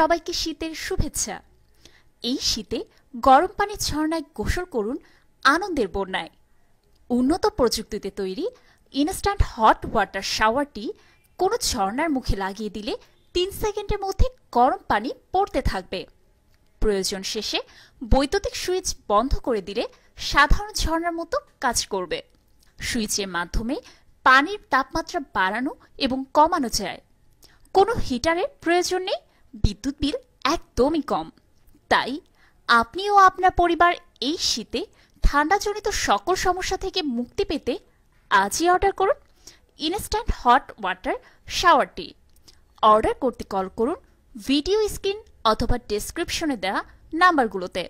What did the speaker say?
সবাইকে শীতের শুভেচ্ছা এই শীতে গরম পানির ঝর্ণায় গোসল করুন আনন্দের বন্যায় উন্নত প্রযুক্তিতে তৈরি ইনস্ট্যান্ট হট ওয়াটার শাওয়ারটি কোনো ঝর্ণার মুখে লাগিয়ে দিলে তিন সেকেন্ডের মধ্যে গরম পানি পড়তে থাকবে প্রয়োজন শেষে বৈদ্যুতিক সুইচ বন্ধ করে দিলে সাধারণ ঝর্ণার মতো কাজ করবে সুইচের মাধ্যমে পানির তাপমাত্রা বাড়ানো এবং কমানো যায় কোনো হিটারের প্রয়োজন নেই বিদ্যুৎ বিল একদমই কম তাই আপনি ও আপনার পরিবার এই শীতে ঠান্ডাজনিত সকল সমস্যা থেকে মুক্তি পেতে আজই অর্ডার করুন ইনস্ট্যান্ট হট ওয়াটার শাওয়ার টি অর্ডার করতে কল করুন ভিডিও স্ক্রিন অথবা ডেসক্রিপশনে দেওয়া নাম্বারগুলোতে